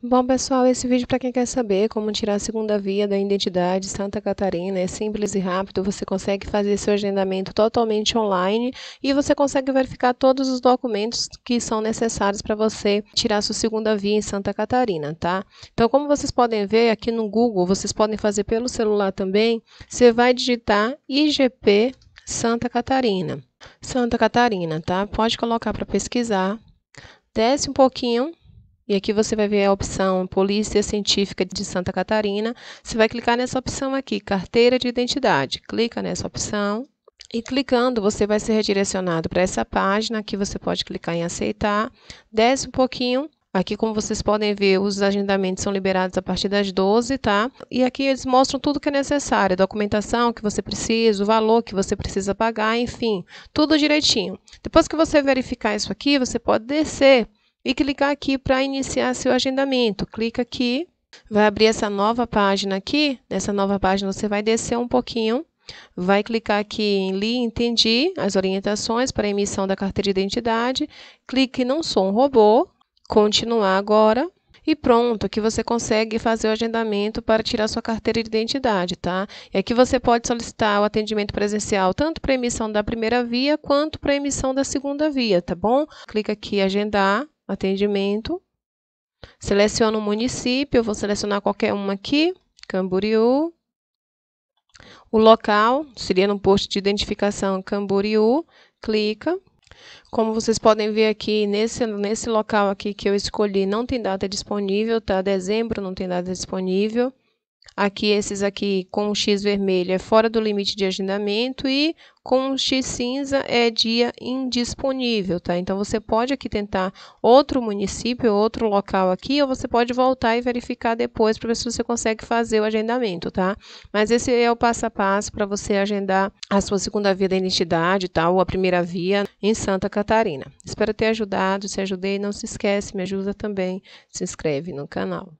Bom, pessoal, esse vídeo para quem quer saber como tirar a segunda via da identidade Santa Catarina é simples e rápido. Você consegue fazer seu agendamento totalmente online e você consegue verificar todos os documentos que são necessários para você tirar sua segunda via em Santa Catarina, tá? Então, como vocês podem ver aqui no Google, vocês podem fazer pelo celular também. Você vai digitar IGP Santa Catarina. Santa Catarina, tá? Pode colocar para pesquisar. Desce um pouquinho e aqui você vai ver a opção Polícia Científica de Santa Catarina. Você vai clicar nessa opção aqui, Carteira de Identidade. Clica nessa opção. E clicando, você vai ser redirecionado para essa página. Aqui você pode clicar em aceitar. Desce um pouquinho. Aqui, como vocês podem ver, os agendamentos são liberados a partir das 12, tá? E aqui eles mostram tudo que é necessário, documentação que você precisa, o valor que você precisa pagar, enfim, tudo direitinho. Depois que você verificar isso aqui, você pode descer e clicar aqui para iniciar seu agendamento. Clica aqui, vai abrir essa nova página aqui. Nessa nova página você vai descer um pouquinho, vai clicar aqui em Li Entendi, as orientações para emissão da carteira de identidade. Clique em Não sou um robô, continuar agora. E pronto, aqui você consegue fazer o agendamento para tirar sua carteira de identidade, tá? E aqui você pode solicitar o atendimento presencial tanto para emissão da primeira via quanto para emissão da segunda via, tá bom? Clica aqui agendar atendimento. Seleciono o município, eu vou selecionar qualquer um aqui, Camboriú. O local, seria no posto de identificação Camboriú, clica. Como vocês podem ver aqui, nesse, nesse local aqui que eu escolhi, não tem data disponível, tá? Dezembro não tem data disponível. Aqui, esses aqui com o X vermelho é fora do limite de agendamento e com o X cinza é dia indisponível, tá? Então, você pode aqui tentar outro município, outro local aqui, ou você pode voltar e verificar depois para ver se você consegue fazer o agendamento, tá? Mas esse é o passo a passo para você agendar a sua segunda via da identidade, tá? Ou a primeira via em Santa Catarina. Espero ter ajudado. Se ajudei, não se esquece, me ajuda também. Se inscreve no canal.